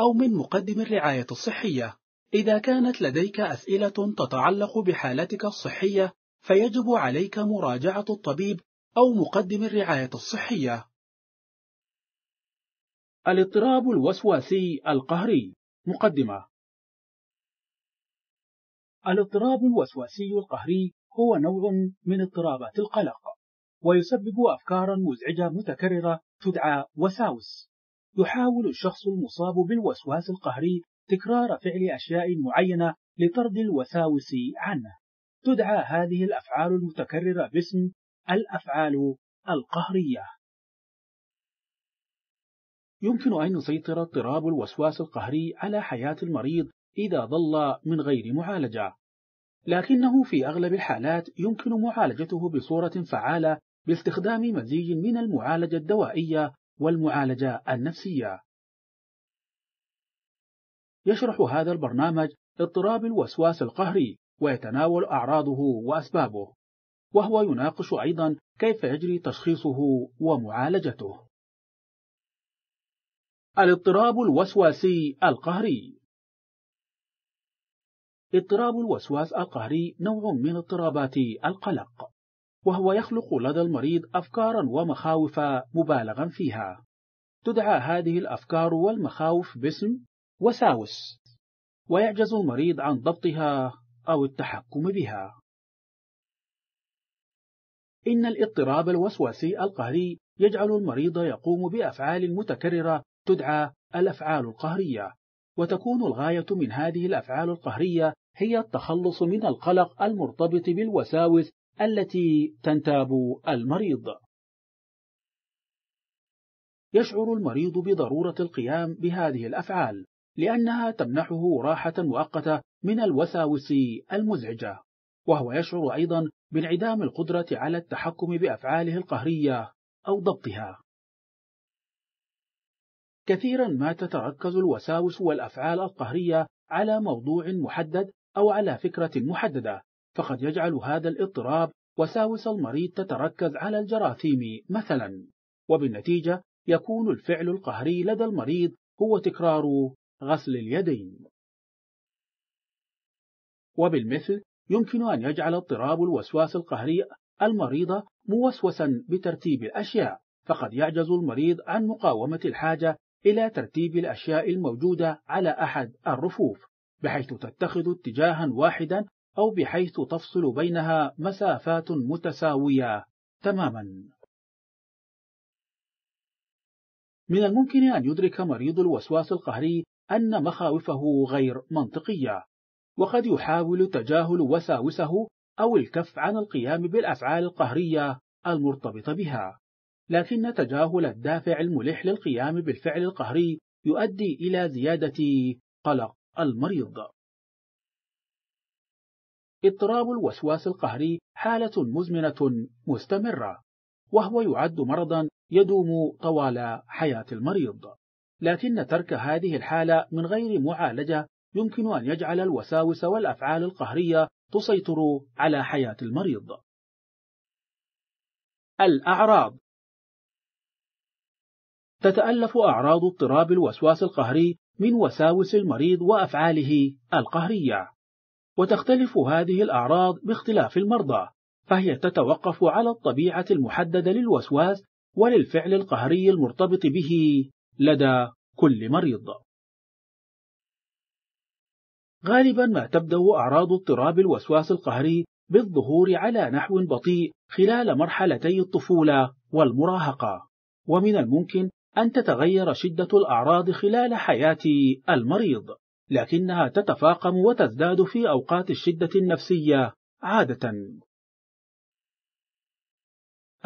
أو من مقدم الرعاية الصحية إذا كانت لديك أسئلة تتعلق بحالتك الصحية فيجب عليك مراجعة الطبيب أو مقدم الرعاية الصحية الاضطراب الوسواسي القهري مقدمة الاضطراب الوسواسي القهري هو نوع من اضطرابات القلق ويسبب أفكارا مزعجة متكررة تدعى وساوس يحاول الشخص المصاب بالوسواس القهري تكرار فعل أشياء معينة لطرد الوساوس عنه تدعى هذه الأفعال المتكررة باسم الأفعال القهرية يمكن أن يسيطر اضطراب الوسواس القهري على حياة المريض إذا ظل من غير معالجة لكنه في أغلب الحالات يمكن معالجته بصورة فعالة باستخدام مزيج من المعالجة الدوائية والمعالجة النفسية. يشرح هذا البرنامج اضطراب الوسواس القهري ويتناول أعراضه وأسبابه، وهو يناقش أيضًا كيف يجري تشخيصه ومعالجته. الاضطراب الوسواسي القهري اضطراب الوسواس القهري نوع من اضطرابات القلق وهو يخلق لدى المريض أفكارا ومخاوف مبالغا فيها تدعى هذه الأفكار والمخاوف باسم وساوس ويعجز المريض عن ضبطها أو التحكم بها إن الاضطراب الوسواسي القهري يجعل المريض يقوم بأفعال متكررة تدعى الأفعال القهرية وتكون الغاية من هذه الأفعال القهرية هي التخلص من القلق المرتبط بالوساوس التي تنتاب المريض يشعر المريض بضرورة القيام بهذه الأفعال لأنها تمنحه راحة مؤقتة من الوساوس المزعجة وهو يشعر أيضا بانعدام القدرة على التحكم بأفعاله القهرية أو ضبطها كثيرا ما تتركز الوساوس والأفعال القهرية على موضوع محدد أو على فكرة محددة فقد يجعل هذا الاضطراب وساوس المريض تتركز على الجراثيم مثلا وبالنتيجة يكون الفعل القهري لدى المريض هو تكرار غسل اليدين وبالمثل يمكن أن يجعل اضطراب الوسواس القهري المريض موسوسا بترتيب الأشياء فقد يعجز المريض عن مقاومة الحاجة إلى ترتيب الأشياء الموجودة على أحد الرفوف بحيث تتخذ اتجاها واحدا أو بحيث تفصل بينها مسافات متساوية تماما من الممكن أن يدرك مريض الوسواس القهري أن مخاوفه غير منطقية وقد يحاول تجاهل وساوسه أو الكف عن القيام بالأفعال القهرية المرتبطة بها لكن تجاهل الدافع الملح للقيام بالفعل القهري يؤدي إلى زيادة قلق المريض اضطراب الوسواس القهري حالة مزمنة مستمرة وهو يعد مرضا يدوم طوال حياة المريض لكن ترك هذه الحالة من غير معالجة يمكن أن يجعل الوساوس والأفعال القهرية تسيطر على حياة المريض الأعراض تتألف أعراض اضطراب الوسواس القهري من وساوس المريض وأفعاله القهرية وتختلف هذه الأعراض باختلاف المرضى فهي تتوقف على الطبيعة المحددة للوسواس وللفعل القهري المرتبط به لدى كل مريض غالبا ما تبدأ أعراض اضطراب الوسواس القهري بالظهور على نحو بطيء خلال مرحلتي الطفولة والمراهقة ومن الممكن أن تتغير شدة الأعراض خلال حياة المريض لكنها تتفاقم وتزداد في أوقات الشدة النفسية عادة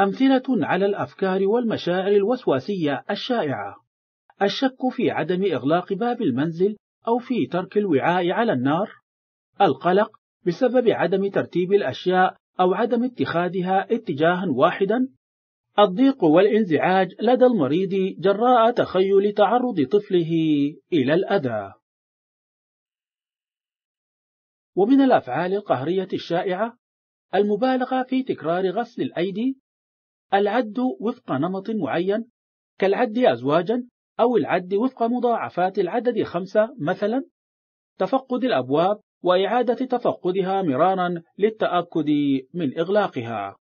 أمثلة على الأفكار والمشاعر الوسواسية الشائعة الشك في عدم إغلاق باب المنزل أو في ترك الوعاء على النار القلق بسبب عدم ترتيب الأشياء أو عدم اتخاذها اتجاها واحدا الضيق والانزعاج لدى المريض جراء تخيل تعرض طفله إلى الأذى ومن الأفعال القهرية الشائعة المبالغة في تكرار غسل الأيدي العد وفق نمط معين كالعد أزواجا أو العد وفق مضاعفات العدد خمسة مثلا تفقد الأبواب وإعادة تفقدها مرارا للتأكد من إغلاقها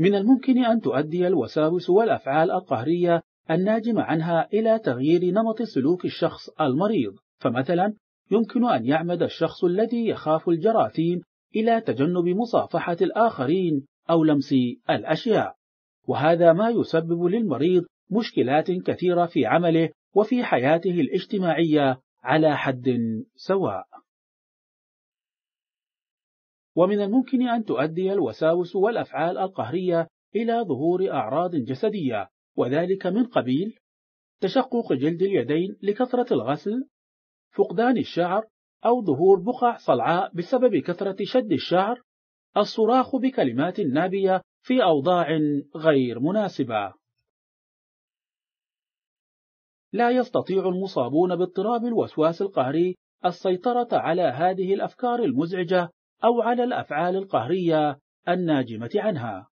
من الممكن أن تؤدي الوساوس والأفعال القهرية الناجمة عنها إلى تغيير نمط سلوك الشخص المريض فمثلا يمكن أن يعمد الشخص الذي يخاف الجراثيم إلى تجنب مصافحة الآخرين أو لمس الأشياء وهذا ما يسبب للمريض مشكلات كثيرة في عمله وفي حياته الاجتماعية على حد سواء ومن الممكن أن تؤدي الوساوس والأفعال القهرية إلى ظهور أعراض جسدية وذلك من قبيل تشقق جلد اليدين لكثرة الغسل فقدان الشعر أو ظهور بقع صلعاء بسبب كثرة شد الشعر الصراخ بكلمات نابية في أوضاع غير مناسبة لا يستطيع المصابون باضطراب الوسواس القهري السيطرة على هذه الأفكار المزعجة أو على الأفعال القهرية الناجمة عنها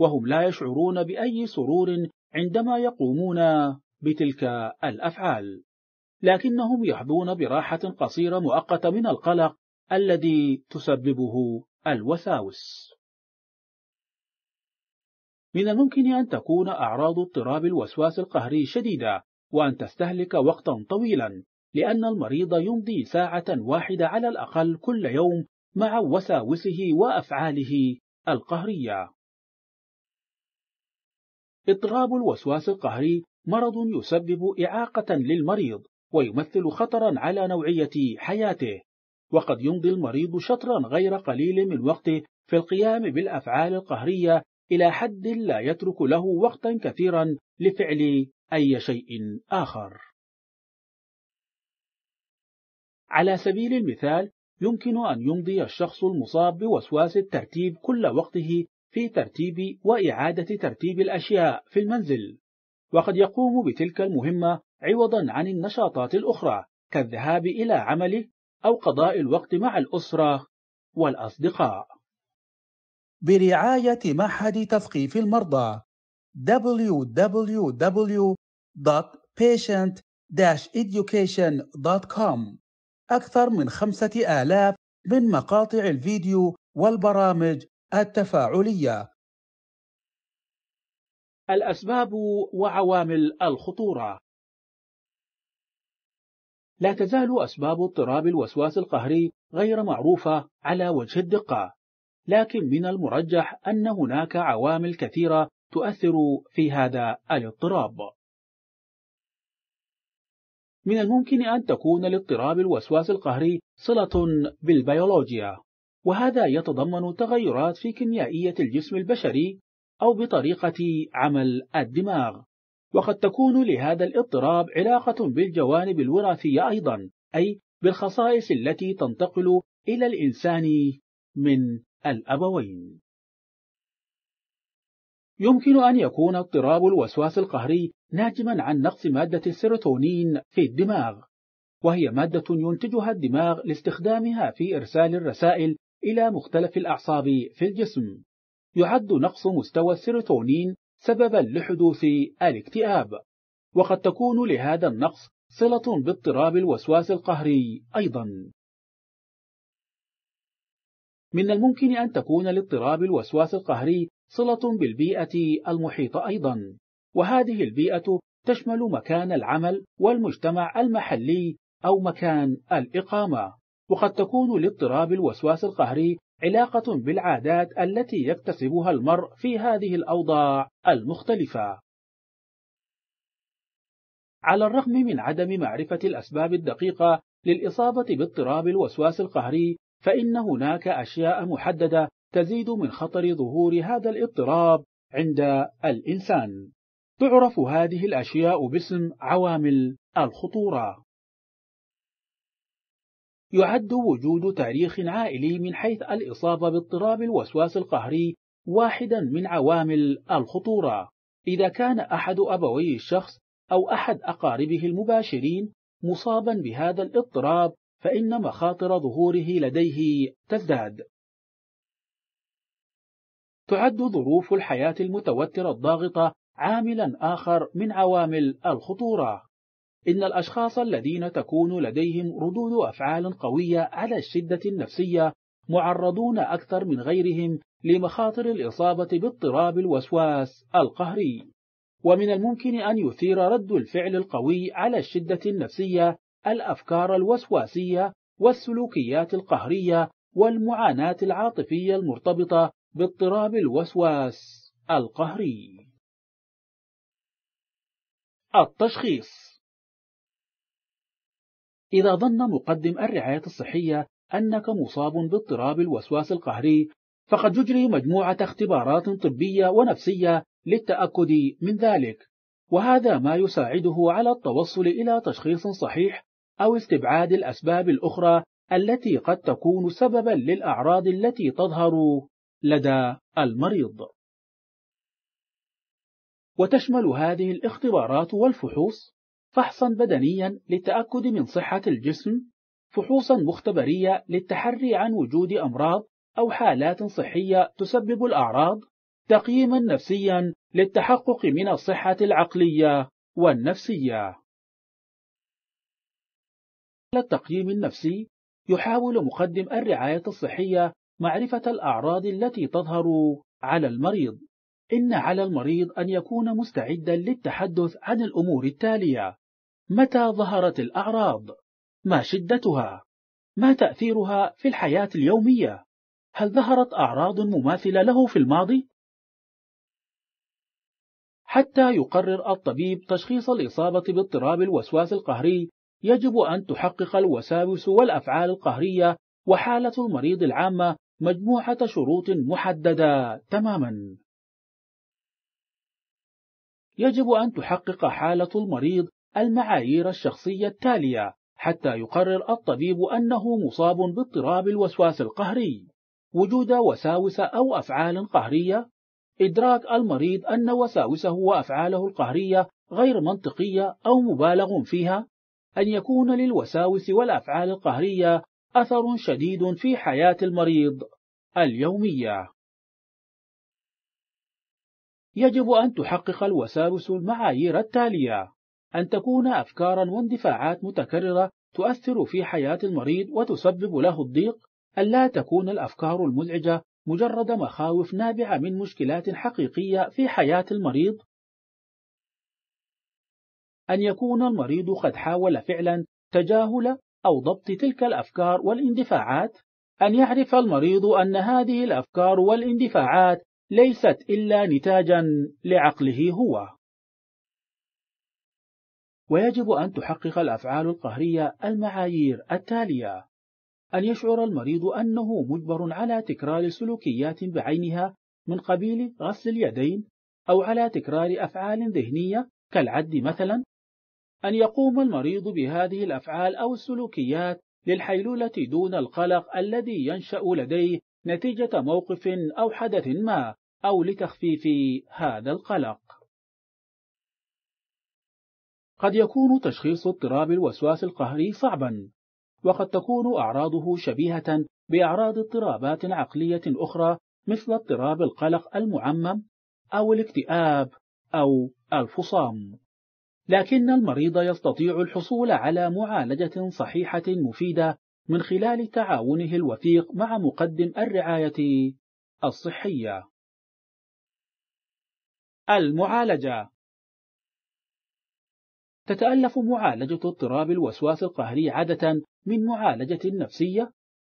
وهم لا يشعرون بأي سرور عندما يقومون بتلك الأفعال لكنهم يحظون براحة قصيرة مؤقتة من القلق الذي تسببه الوساوس من الممكن أن تكون أعراض اضطراب الوسواس القهري شديدة وأن تستهلك وقتا طويلا لأن المريض يمضي ساعة واحدة على الأقل كل يوم مع وساوسه وأفعاله القهرية اضطراب الوسواس القهري مرض يسبب إعاقة للمريض ويمثل خطرا على نوعية حياته وقد يمضي المريض شطرا غير قليل من وقته في القيام بالأفعال القهرية إلى حد لا يترك له وقتا كثيرا لفعل أي شيء آخر على سبيل المثال يمكن أن يمضي الشخص المصاب بوسواس الترتيب كل وقته في ترتيب وإعادة ترتيب الأشياء في المنزل وقد يقوم بتلك المهمة عوضا عن النشاطات الأخرى كالذهاب إلى عمله أو قضاء الوقت مع الأسرة والأصدقاء برعاية معهد تثقيف المرضى www.patient-education.com أكثر من خمسة آلاف من مقاطع الفيديو والبرامج التفاعلية الأسباب وعوامل الخطورة لا تزال أسباب اضطراب الوسواس القهري غير معروفة على وجه الدقة، لكن من المرجح أن هناك عوامل كثيرة تؤثر في هذا الاضطراب. من الممكن أن تكون لاضطراب الوسواس القهري صلة بالبيولوجيا، وهذا يتضمن تغيرات في كيميائية الجسم البشري أو بطريقة عمل الدماغ، وقد تكون لهذا الاضطراب علاقة بالجوانب الوراثية أيضا أي بالخصائص التي تنتقل إلى الإنسان من الأبوين يمكن أن يكون اضطراب الوسواس القهري ناجما عن نقص مادة السيروتونين في الدماغ وهي مادة ينتجها الدماغ لاستخدامها في إرسال الرسائل إلى مختلف الأعصاب في الجسم يعد نقص مستوى السيروتونين سببا لحدوث الاكتئاب وقد تكون لهذا النقص صلة باضطراب الوسواس القهري أيضا من الممكن أن تكون لاضطراب الوسواس القهري صلة بالبيئة المحيطة أيضا وهذه البيئة تشمل مكان العمل والمجتمع المحلي أو مكان الإقامة وقد تكون لاضطراب الوسواس القهري علاقة بالعادات التي يكتسبها المرء في هذه الأوضاع المختلفة. على الرغم من عدم معرفة الأسباب الدقيقة للإصابة باضطراب الوسواس القهري، فإن هناك أشياء محددة تزيد من خطر ظهور هذا الاضطراب عند الإنسان. تعرف هذه الأشياء باسم عوامل الخطورة. يعد وجود تاريخ عائلي من حيث الإصابة باضطراب الوسواس القهري واحدا من عوامل الخطورة إذا كان أحد أبوي الشخص أو أحد أقاربه المباشرين مصابا بهذا الاضطراب فإن مخاطر ظهوره لديه تزداد تعد ظروف الحياة المتوترة الضاغطة عاملا آخر من عوامل الخطورة إن الأشخاص الذين تكون لديهم ردود أفعال قوية على الشدة النفسية معرضون أكثر من غيرهم لمخاطر الإصابة باضطراب الوسواس القهري ومن الممكن أن يثير رد الفعل القوي على الشدة النفسية الأفكار الوسواسية والسلوكيات القهرية والمعاناة العاطفية المرتبطة باضطراب الوسواس القهري التشخيص إذا ظن مقدم الرعاية الصحية أنك مصاب باضطراب الوسواس القهري فقد يجري مجموعة اختبارات طبية ونفسية للتأكد من ذلك وهذا ما يساعده على التوصل إلى تشخيص صحيح أو استبعاد الأسباب الأخرى التي قد تكون سببا للأعراض التي تظهر لدى المريض وتشمل هذه الاختبارات والفحوص فحصا بدنيا للتأكد من صحة الجسم فحوصا مختبرية للتحري عن وجود أمراض أو حالات صحية تسبب الأعراض تقييما نفسيا للتحقق من الصحة العقلية والنفسية التقييم النفسي يحاول مقدم الرعاية الصحية معرفة الأعراض التي تظهر على المريض إن على المريض أن يكون مستعدا للتحدث عن الأمور التالية متى ظهرت الأعراض؟ ما شدتها؟ ما تأثيرها في الحياة اليومية؟ هل ظهرت أعراض مماثلة له في الماضي؟ حتى يقرر الطبيب تشخيص الإصابة باضطراب الوسواس القهري يجب أن تحقق الوساوس والأفعال القهرية وحالة المريض العامة مجموعة شروط محددة تماما يجب أن تحقق حالة المريض المعايير الشخصية التالية حتى يقرر الطبيب أنه مصاب باضطراب الوسواس القهري وجود وساوس أو أفعال قهرية إدراك المريض أن وساوسه وأفعاله القهرية غير منطقية أو مبالغ فيها أن يكون للوساوس والأفعال القهرية أثر شديد في حياة المريض اليومية يجب أن تحقق الوساوس المعايير التالية أن تكون أفكارا واندفاعات متكررة تؤثر في حياة المريض وتسبب له الضيق ألا تكون الأفكار المزعجة مجرد مخاوف نابعة من مشكلات حقيقية في حياة المريض أن يكون المريض قد حاول فعلا تجاهل أو ضبط تلك الأفكار والاندفاعات أن يعرف المريض أن هذه الأفكار والاندفاعات ليست إلا نتاجا لعقله هو ويجب أن تحقق الأفعال القهرية المعايير التالية: أن يشعر المريض أنه مجبر على تكرار سلوكيات بعينها من قبيل غسل اليدين أو على تكرار أفعال ذهنية كالعد مثلا، أن يقوم المريض بهذه الأفعال أو السلوكيات للحيلولة دون القلق الذي ينشأ لديه نتيجة موقف أو حدث ما، أو لتخفيف هذا القلق. قد يكون تشخيص اضطراب الوسواس القهري صعبا وقد تكون أعراضه شبيهة بأعراض اضطرابات عقلية أخرى مثل اضطراب القلق المعمم أو الاكتئاب أو الفصام لكن المريض يستطيع الحصول على معالجة صحيحة مفيدة من خلال تعاونه الوثيق مع مقدم الرعاية الصحية المعالجة تتألف معالجة اضطراب الوسواس القهري عادة من معالجة نفسية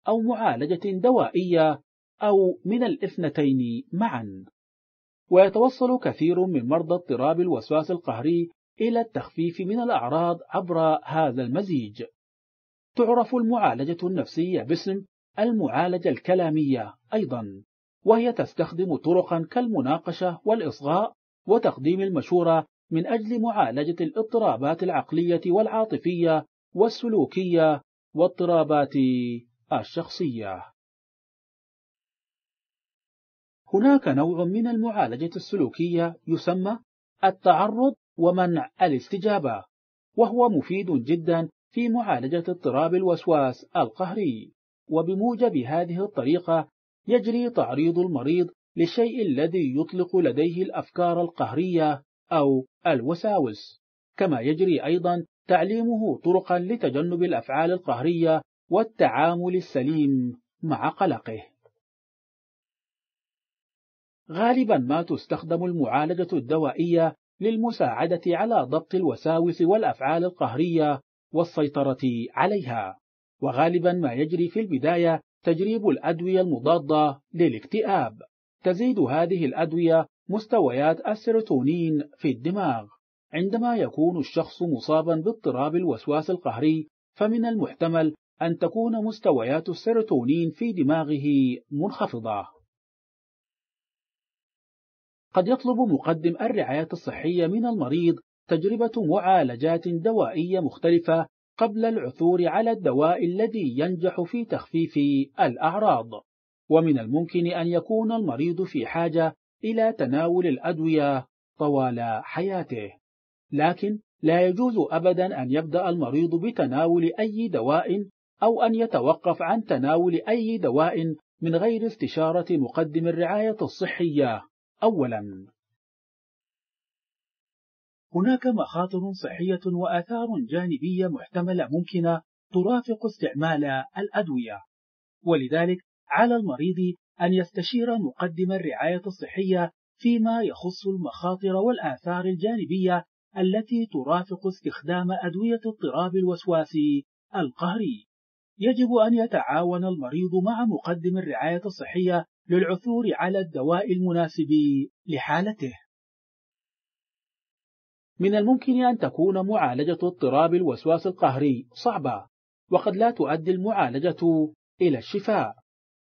أو معالجة دوائية أو من الاثنتين معا ويتوصل كثير من مرضى اضطراب الوسواس القهري إلى التخفيف من الأعراض عبر هذا المزيج تعرف المعالجة النفسية باسم المعالجة الكلامية أيضا وهي تستخدم طرقا كالمناقشة والإصغاء وتقديم المشورة من أجل معالجة الاضطرابات العقلية والعاطفية والسلوكية واضطرابات الشخصية. هناك نوع من المعالجة السلوكية يسمى التعرض ومنع الاستجابة، وهو مفيد جدا في معالجة اضطراب الوسواس القهري، وبموجب هذه الطريقة يجري تعريض المريض للشيء الذي يطلق لديه الأفكار القهرية أو الوساوس كما يجري أيضا تعليمه طرقا لتجنب الأفعال القهرية والتعامل السليم مع قلقه غالبا ما تستخدم المعالجة الدوائية للمساعدة على ضبط الوساوس والأفعال القهرية والسيطرة عليها وغالبا ما يجري في البداية تجريب الأدوية المضادة للاكتئاب تزيد هذه الأدوية مستويات السيروتونين في الدماغ عندما يكون الشخص مصابا باضطراب الوسواس القهري فمن المحتمل أن تكون مستويات السيروتونين في دماغه منخفضة قد يطلب مقدم الرعاية الصحية من المريض تجربة معالجات دوائية مختلفة قبل العثور على الدواء الذي ينجح في تخفيف الأعراض ومن الممكن أن يكون المريض في حاجة إلى تناول الأدوية طوال حياته لكن لا يجوز أبدا أن يبدأ المريض بتناول أي دواء أو أن يتوقف عن تناول أي دواء من غير استشارة مقدم الرعاية الصحية أولا هناك مخاطر صحية وآثار جانبية محتملة ممكنة ترافق استعمال الأدوية ولذلك على المريض أن يستشير مقدم الرعاية الصحية فيما يخص المخاطر والآثار الجانبية التي ترافق استخدام أدوية اضطراب الوسواسي القهري. يجب أن يتعاون المريض مع مقدم الرعاية الصحية للعثور على الدواء المناسب لحالته. من الممكن أن تكون معالجة اضطراب الوسواس القهري صعبة، وقد لا تؤدي المعالجة إلى الشفاء،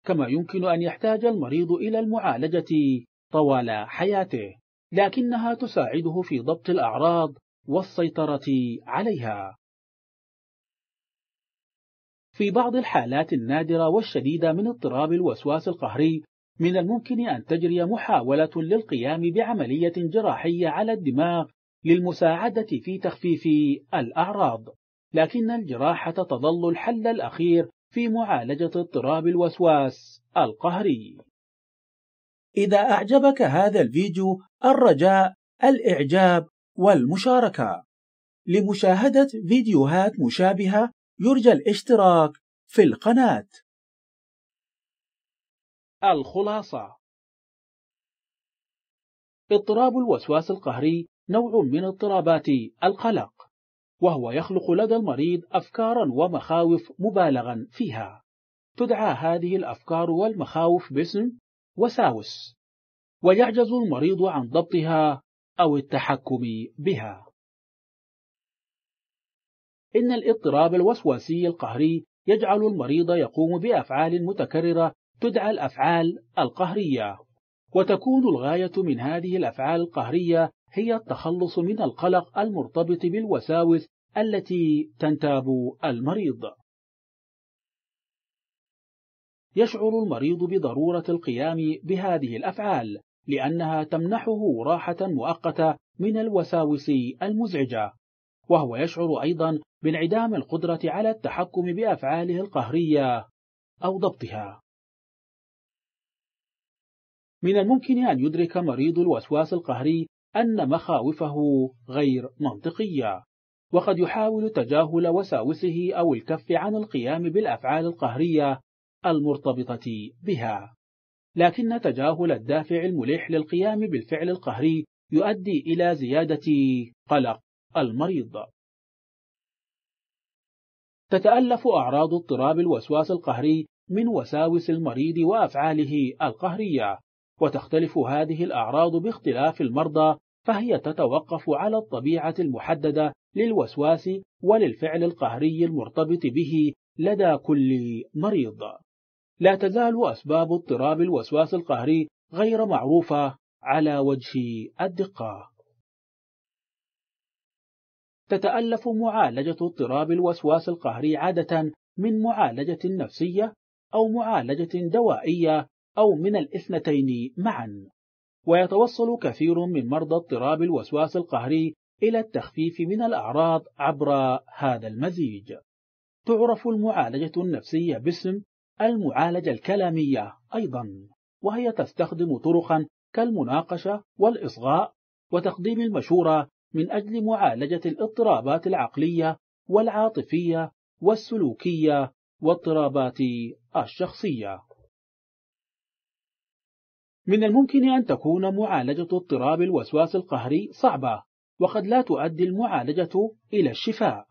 كما يمكن أن يحتاج المريض إلى المعالجة طوال حياته لكنها تساعده في ضبط الأعراض والسيطرة عليها في بعض الحالات النادرة والشديدة من اضطراب الوسواس القهري من الممكن أن تجري محاولة للقيام بعملية جراحية على الدماغ للمساعدة في تخفيف الأعراض لكن الجراحة تظل الحل الأخير في معالجة اضطراب الوسواس القهري إذا أعجبك هذا الفيديو الرجاء الإعجاب والمشاركة لمشاهدة فيديوهات مشابهة يرجى الاشتراك في القناة الخلاصة اضطراب الوسواس القهري نوع من اضطرابات القلق وهو يخلق لدى المريض أفكارا ومخاوف مبالغا فيها تدعى هذه الأفكار والمخاوف باسم وساوس ويعجز المريض عن ضبطها أو التحكم بها إن الاضطراب الوسواسي القهري يجعل المريض يقوم بأفعال متكررة تدعى الأفعال القهرية وتكون الغاية من هذه الأفعال القهرية هي التخلص من القلق المرتبط بالوساوس التي تنتاب المريض يشعر المريض بضرورة القيام بهذه الأفعال لأنها تمنحه راحة مؤقتة من الوساوس المزعجة وهو يشعر أيضا بانعدام القدرة على التحكم بأفعاله القهرية أو ضبطها من الممكن أن يدرك مريض الوسواس القهري أن مخاوفه غير منطقية وقد يحاول تجاهل وساوسه أو الكف عن القيام بالأفعال القهرية المرتبطة بها لكن تجاهل الدافع الملح للقيام بالفعل القهري يؤدي إلى زيادة قلق المريض تتألف أعراض اضطراب الوسواس القهري من وساوس المريض وأفعاله القهرية وتختلف هذه الأعراض باختلاف المرضى فهي تتوقف على الطبيعة المحددة للوسواس وللفعل القهري المرتبط به لدى كل مريض. لا تزال أسباب اضطراب الوسواس القهري غير معروفة على وجه الدقة. تتألف معالجة اضطراب الوسواس القهري عادة من معالجة نفسية أو معالجة دوائية أو من الاثنتين معا ويتوصل كثير من مرضى اضطراب الوسواس القهري إلى التخفيف من الأعراض عبر هذا المزيج تعرف المعالجة النفسية باسم المعالجة الكلامية أيضا وهي تستخدم طرقا كالمناقشة والإصغاء وتقديم المشورة من أجل معالجة الاضطرابات العقلية والعاطفية والسلوكية واضطرابات الشخصية من الممكن أن تكون معالجة اضطراب الوسواس القهري صعبة وقد لا تؤدي المعالجة إلى الشفاء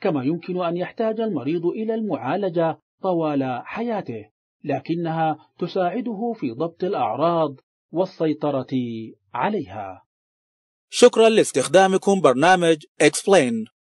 كما يمكن أن يحتاج المريض إلى المعالجة طوال حياته لكنها تساعده في ضبط الأعراض والسيطرة عليها شكرا لاستخدامكم برنامج Explain